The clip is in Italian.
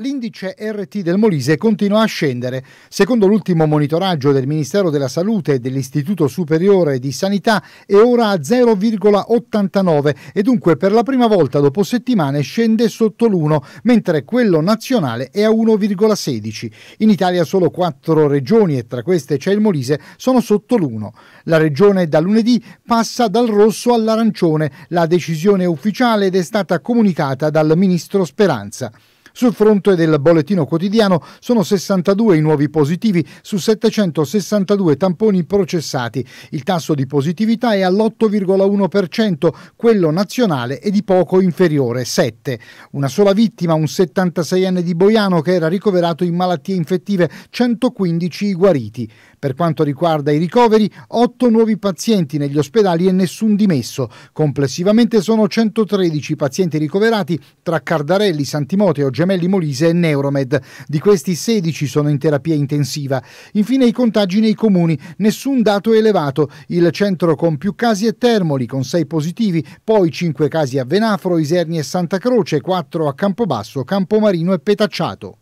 L'indice RT del Molise continua a scendere. Secondo l'ultimo monitoraggio del Ministero della Salute e dell'Istituto Superiore di Sanità è ora a 0,89 e dunque per la prima volta dopo settimane scende sotto l'1, mentre quello nazionale è a 1,16. In Italia solo quattro regioni e tra queste c'è il Molise sono sotto l'1. La regione da lunedì passa dal rosso all'arancione. La decisione è ufficiale ed è stata comunicata dal ministro Speranza. Sul fronte del bollettino quotidiano sono 62 i nuovi positivi su 762 tamponi processati. Il tasso di positività è all'8,1%, quello nazionale è di poco inferiore, 7. Una sola vittima, un 76enne di Boiano che era ricoverato in malattie infettive, 115 i guariti. Per quanto riguarda i ricoveri, 8 nuovi pazienti negli ospedali e nessun dimesso. Complessivamente sono 113 pazienti ricoverati tra Cardarelli, Santimoteo, Gemmato Gemelli Molise e Neuromed. Di questi 16 sono in terapia intensiva. Infine i contagi nei comuni, nessun dato elevato. Il centro con più casi è Termoli con 6 positivi, poi 5 casi a Venafro, Iserni e Santa Croce, 4 a Campobasso, Campomarino e Petacciato.